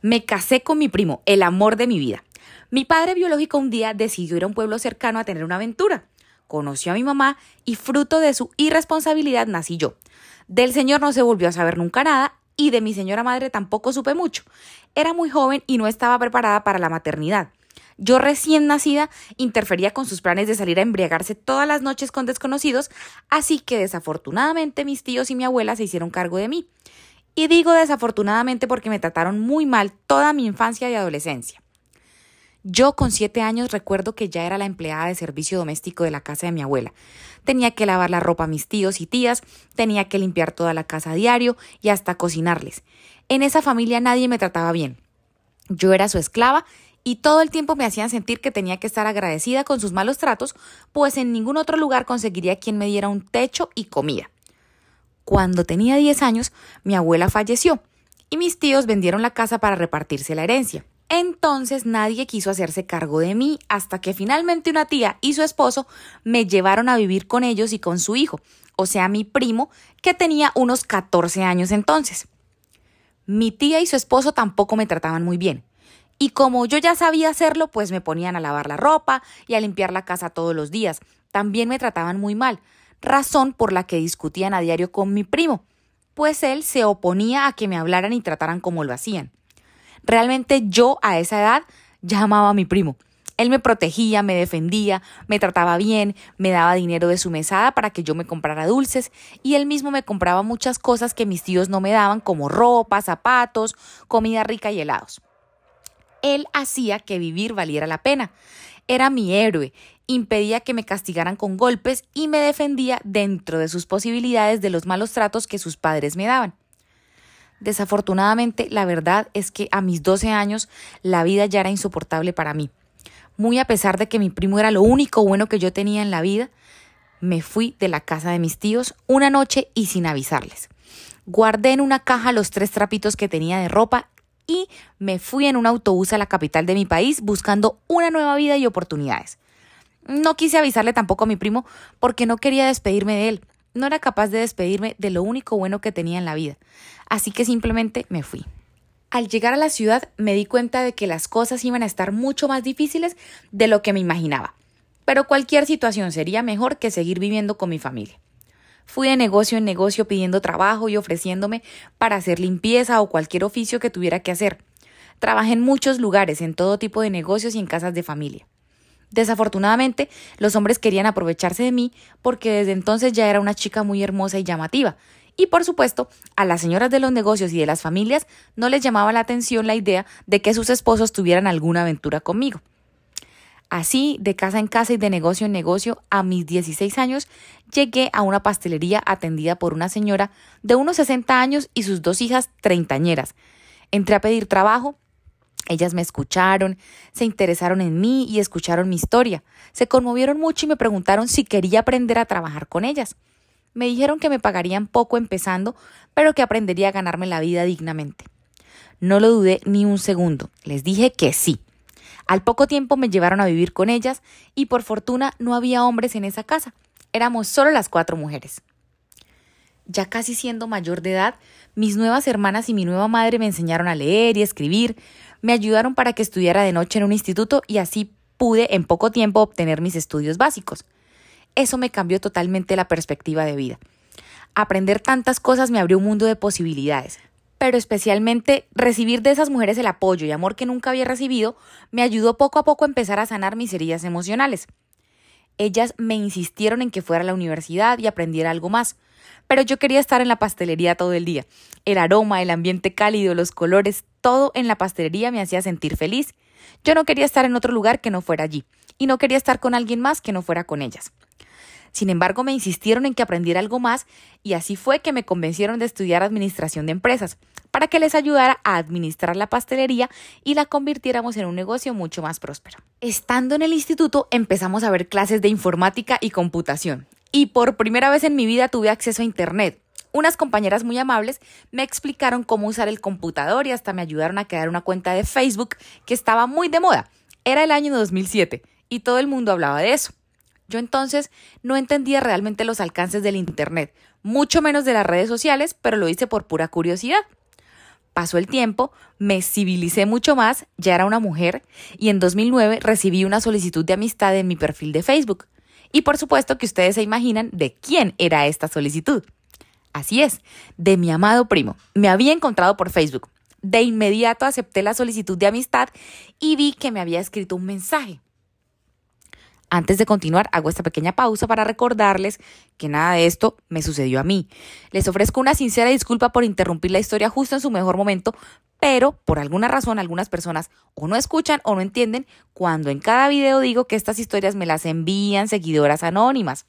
Me casé con mi primo, el amor de mi vida. Mi padre biológico un día decidió ir a un pueblo cercano a tener una aventura. Conoció a mi mamá y fruto de su irresponsabilidad nací yo. Del señor no se volvió a saber nunca nada y de mi señora madre tampoco supe mucho. Era muy joven y no estaba preparada para la maternidad. Yo recién nacida interfería con sus planes de salir a embriagarse todas las noches con desconocidos, así que desafortunadamente mis tíos y mi abuela se hicieron cargo de mí. Y digo desafortunadamente porque me trataron muy mal toda mi infancia y adolescencia. Yo con siete años recuerdo que ya era la empleada de servicio doméstico de la casa de mi abuela. Tenía que lavar la ropa a mis tíos y tías, tenía que limpiar toda la casa a diario y hasta cocinarles. En esa familia nadie me trataba bien. Yo era su esclava y todo el tiempo me hacían sentir que tenía que estar agradecida con sus malos tratos, pues en ningún otro lugar conseguiría quien me diera un techo y comida cuando tenía 10 años, mi abuela falleció y mis tíos vendieron la casa para repartirse la herencia. Entonces nadie quiso hacerse cargo de mí hasta que finalmente una tía y su esposo me llevaron a vivir con ellos y con su hijo, o sea, mi primo, que tenía unos 14 años entonces. Mi tía y su esposo tampoco me trataban muy bien. Y como yo ya sabía hacerlo, pues me ponían a lavar la ropa y a limpiar la casa todos los días. También me trataban muy mal, razón por la que discutían a diario con mi primo, pues él se oponía a que me hablaran y trataran como lo hacían. Realmente yo a esa edad llamaba a mi primo. Él me protegía, me defendía, me trataba bien, me daba dinero de su mesada para que yo me comprara dulces y él mismo me compraba muchas cosas que mis tíos no me daban como ropa, zapatos, comida rica y helados. Él hacía que vivir valiera la pena era mi héroe, impedía que me castigaran con golpes y me defendía dentro de sus posibilidades de los malos tratos que sus padres me daban. Desafortunadamente, la verdad es que a mis 12 años la vida ya era insoportable para mí. Muy a pesar de que mi primo era lo único bueno que yo tenía en la vida, me fui de la casa de mis tíos una noche y sin avisarles. Guardé en una caja los tres trapitos que tenía de ropa y me fui en un autobús a la capital de mi país buscando una nueva vida y oportunidades. No quise avisarle tampoco a mi primo porque no quería despedirme de él. No era capaz de despedirme de lo único bueno que tenía en la vida. Así que simplemente me fui. Al llegar a la ciudad me di cuenta de que las cosas iban a estar mucho más difíciles de lo que me imaginaba. Pero cualquier situación sería mejor que seguir viviendo con mi familia. Fui de negocio en negocio pidiendo trabajo y ofreciéndome para hacer limpieza o cualquier oficio que tuviera que hacer. Trabajé en muchos lugares, en todo tipo de negocios y en casas de familia. Desafortunadamente, los hombres querían aprovecharse de mí porque desde entonces ya era una chica muy hermosa y llamativa. Y por supuesto, a las señoras de los negocios y de las familias no les llamaba la atención la idea de que sus esposos tuvieran alguna aventura conmigo. Así, de casa en casa y de negocio en negocio, a mis 16 años llegué a una pastelería atendida por una señora de unos 60 años y sus dos hijas treintañeras. Entré a pedir trabajo, ellas me escucharon, se interesaron en mí y escucharon mi historia. Se conmovieron mucho y me preguntaron si quería aprender a trabajar con ellas. Me dijeron que me pagarían poco empezando, pero que aprendería a ganarme la vida dignamente. No lo dudé ni un segundo, les dije que sí. Al poco tiempo me llevaron a vivir con ellas y por fortuna no había hombres en esa casa. Éramos solo las cuatro mujeres. Ya casi siendo mayor de edad, mis nuevas hermanas y mi nueva madre me enseñaron a leer y escribir, me ayudaron para que estudiara de noche en un instituto y así pude en poco tiempo obtener mis estudios básicos. Eso me cambió totalmente la perspectiva de vida. Aprender tantas cosas me abrió un mundo de posibilidades pero especialmente recibir de esas mujeres el apoyo y amor que nunca había recibido, me ayudó poco a poco a empezar a sanar mis heridas emocionales. Ellas me insistieron en que fuera a la universidad y aprendiera algo más, pero yo quería estar en la pastelería todo el día. El aroma, el ambiente cálido, los colores, todo en la pastelería me hacía sentir feliz. Yo no quería estar en otro lugar que no fuera allí, y no quería estar con alguien más que no fuera con ellas. Sin embargo, me insistieron en que aprendiera algo más y así fue que me convencieron de estudiar administración de empresas para que les ayudara a administrar la pastelería y la convirtiéramos en un negocio mucho más próspero. Estando en el instituto empezamos a ver clases de informática y computación y por primera vez en mi vida tuve acceso a Internet. Unas compañeras muy amables me explicaron cómo usar el computador y hasta me ayudaron a crear una cuenta de Facebook que estaba muy de moda. Era el año 2007 y todo el mundo hablaba de eso. Yo entonces no entendía realmente los alcances del Internet, mucho menos de las redes sociales, pero lo hice por pura curiosidad. Pasó el tiempo, me civilicé mucho más, ya era una mujer, y en 2009 recibí una solicitud de amistad en mi perfil de Facebook. Y por supuesto que ustedes se imaginan de quién era esta solicitud. Así es, de mi amado primo. Me había encontrado por Facebook. De inmediato acepté la solicitud de amistad y vi que me había escrito un mensaje. Antes de continuar, hago esta pequeña pausa para recordarles que nada de esto me sucedió a mí. Les ofrezco una sincera disculpa por interrumpir la historia justo en su mejor momento, pero por alguna razón algunas personas o no escuchan o no entienden cuando en cada video digo que estas historias me las envían seguidoras anónimas.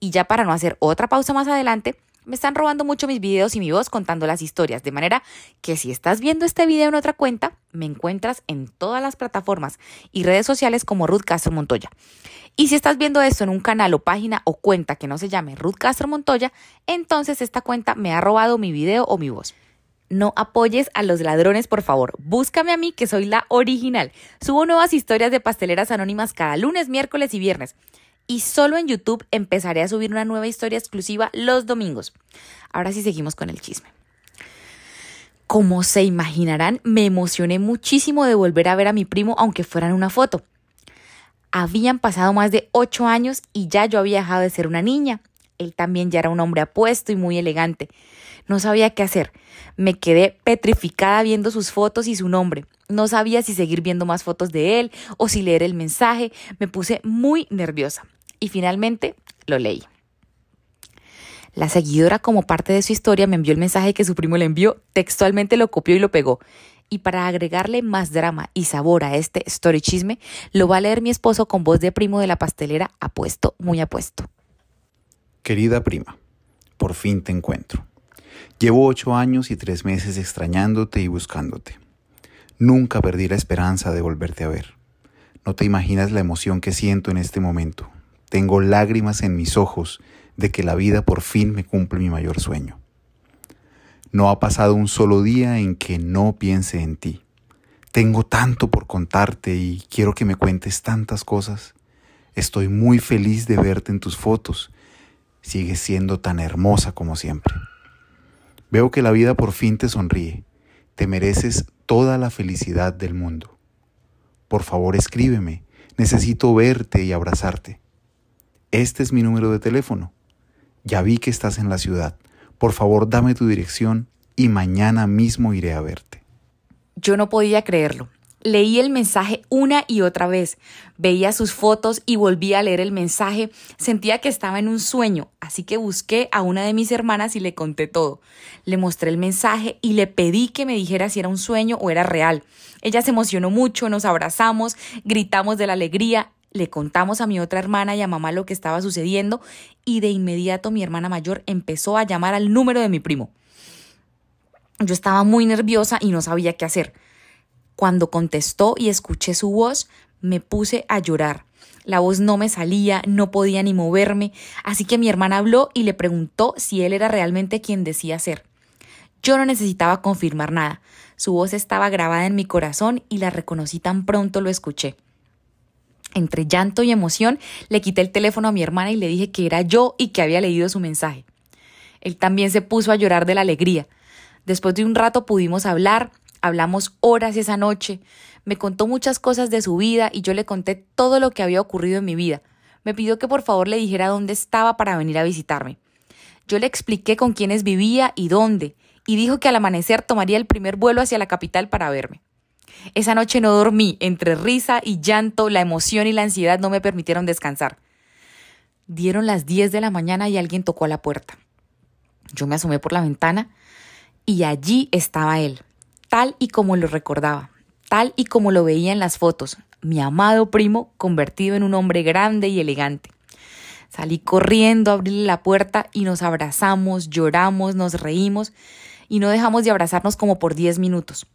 Y ya para no hacer otra pausa más adelante, me están robando mucho mis videos y mi voz contando las historias, de manera que si estás viendo este video en otra cuenta, me encuentras en todas las plataformas y redes sociales como Ruth Castro Montoya. Y si estás viendo esto en un canal o página o cuenta que no se llame Ruth Castro Montoya, entonces esta cuenta me ha robado mi video o mi voz. No apoyes a los ladrones, por favor. Búscame a mí, que soy la original. Subo nuevas historias de pasteleras anónimas cada lunes, miércoles y viernes y solo en YouTube empezaré a subir una nueva historia exclusiva los domingos. Ahora sí seguimos con el chisme. Como se imaginarán, me emocioné muchísimo de volver a ver a mi primo aunque fuera en una foto. Habían pasado más de ocho años y ya yo había dejado de ser una niña. Él también ya era un hombre apuesto y muy elegante. No sabía qué hacer. Me quedé petrificada viendo sus fotos y su nombre. No sabía si seguir viendo más fotos de él o si leer el mensaje. Me puse muy nerviosa y finalmente lo leí. La seguidora, como parte de su historia, me envió el mensaje que su primo le envió, textualmente lo copió y lo pegó. Y para agregarle más drama y sabor a este story chisme, lo va a leer mi esposo con voz de primo de la pastelera, apuesto, muy apuesto. Querida prima, por fin te encuentro. Llevo ocho años y tres meses extrañándote y buscándote. Nunca perdí la esperanza de volverte a ver. No te imaginas la emoción que siento en este momento tengo lágrimas en mis ojos de que la vida por fin me cumple mi mayor sueño. No ha pasado un solo día en que no piense en ti. Tengo tanto por contarte y quiero que me cuentes tantas cosas. Estoy muy feliz de verte en tus fotos. Sigues siendo tan hermosa como siempre. Veo que la vida por fin te sonríe. Te mereces toda la felicidad del mundo. Por favor escríbeme. Necesito verte y abrazarte este es mi número de teléfono. Ya vi que estás en la ciudad. Por favor, dame tu dirección y mañana mismo iré a verte. Yo no podía creerlo. Leí el mensaje una y otra vez. Veía sus fotos y volví a leer el mensaje. Sentía que estaba en un sueño, así que busqué a una de mis hermanas y le conté todo. Le mostré el mensaje y le pedí que me dijera si era un sueño o era real. Ella se emocionó mucho, nos abrazamos, gritamos de la alegría le contamos a mi otra hermana y a mamá lo que estaba sucediendo y de inmediato mi hermana mayor empezó a llamar al número de mi primo. Yo estaba muy nerviosa y no sabía qué hacer. Cuando contestó y escuché su voz, me puse a llorar. La voz no me salía, no podía ni moverme, así que mi hermana habló y le preguntó si él era realmente quien decía ser. Yo no necesitaba confirmar nada. Su voz estaba grabada en mi corazón y la reconocí tan pronto lo escuché entre llanto y emoción, le quité el teléfono a mi hermana y le dije que era yo y que había leído su mensaje. Él también se puso a llorar de la alegría. Después de un rato pudimos hablar, hablamos horas esa noche, me contó muchas cosas de su vida y yo le conté todo lo que había ocurrido en mi vida. Me pidió que por favor le dijera dónde estaba para venir a visitarme. Yo le expliqué con quiénes vivía y dónde, y dijo que al amanecer tomaría el primer vuelo hacia la capital para verme. Esa noche no dormí, entre risa y llanto, la emoción y la ansiedad no me permitieron descansar. Dieron las 10 de la mañana y alguien tocó a la puerta. Yo me asomé por la ventana y allí estaba él, tal y como lo recordaba, tal y como lo veía en las fotos, mi amado primo convertido en un hombre grande y elegante. Salí corriendo a abrirle la puerta y nos abrazamos, lloramos, nos reímos y no dejamos de abrazarnos como por 10 minutos.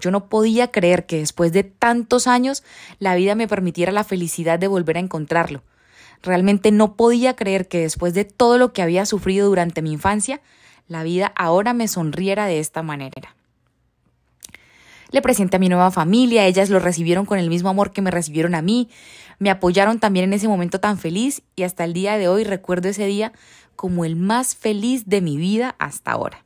Yo no podía creer que después de tantos años la vida me permitiera la felicidad de volver a encontrarlo. Realmente no podía creer que después de todo lo que había sufrido durante mi infancia, la vida ahora me sonriera de esta manera. Le presenté a mi nueva familia, ellas lo recibieron con el mismo amor que me recibieron a mí, me apoyaron también en ese momento tan feliz y hasta el día de hoy recuerdo ese día como el más feliz de mi vida hasta ahora.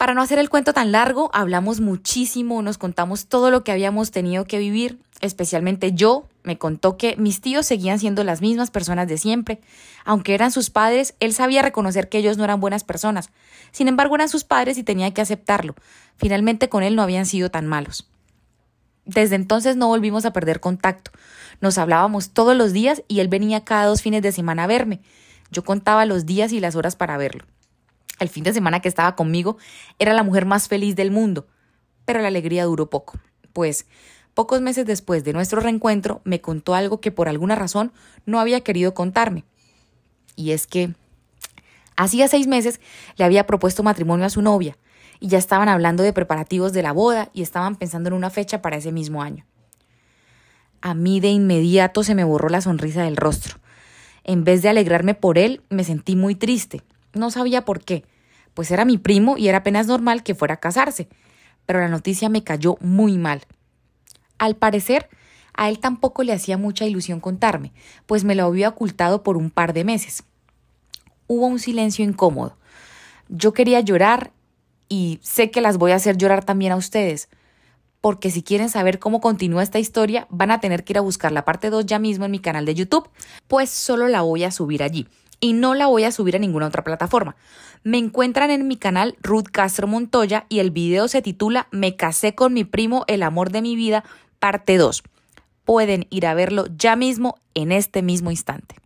Para no hacer el cuento tan largo, hablamos muchísimo, nos contamos todo lo que habíamos tenido que vivir, especialmente yo, me contó que mis tíos seguían siendo las mismas personas de siempre. Aunque eran sus padres, él sabía reconocer que ellos no eran buenas personas. Sin embargo, eran sus padres y tenía que aceptarlo. Finalmente con él no habían sido tan malos. Desde entonces no volvimos a perder contacto. Nos hablábamos todos los días y él venía cada dos fines de semana a verme. Yo contaba los días y las horas para verlo. El fin de semana que estaba conmigo era la mujer más feliz del mundo, pero la alegría duró poco, pues pocos meses después de nuestro reencuentro me contó algo que por alguna razón no había querido contarme. Y es que hacía seis meses le había propuesto matrimonio a su novia y ya estaban hablando de preparativos de la boda y estaban pensando en una fecha para ese mismo año. A mí de inmediato se me borró la sonrisa del rostro. En vez de alegrarme por él, me sentí muy triste. No sabía por qué pues era mi primo y era apenas normal que fuera a casarse, pero la noticia me cayó muy mal. Al parecer, a él tampoco le hacía mucha ilusión contarme, pues me lo había ocultado por un par de meses. Hubo un silencio incómodo. Yo quería llorar y sé que las voy a hacer llorar también a ustedes, porque si quieren saber cómo continúa esta historia, van a tener que ir a buscar la parte 2 ya mismo en mi canal de YouTube, pues solo la voy a subir allí y no la voy a subir a ninguna otra plataforma. Me encuentran en mi canal Ruth Castro Montoya y el video se titula Me casé con mi primo, el amor de mi vida, parte 2. Pueden ir a verlo ya mismo en este mismo instante.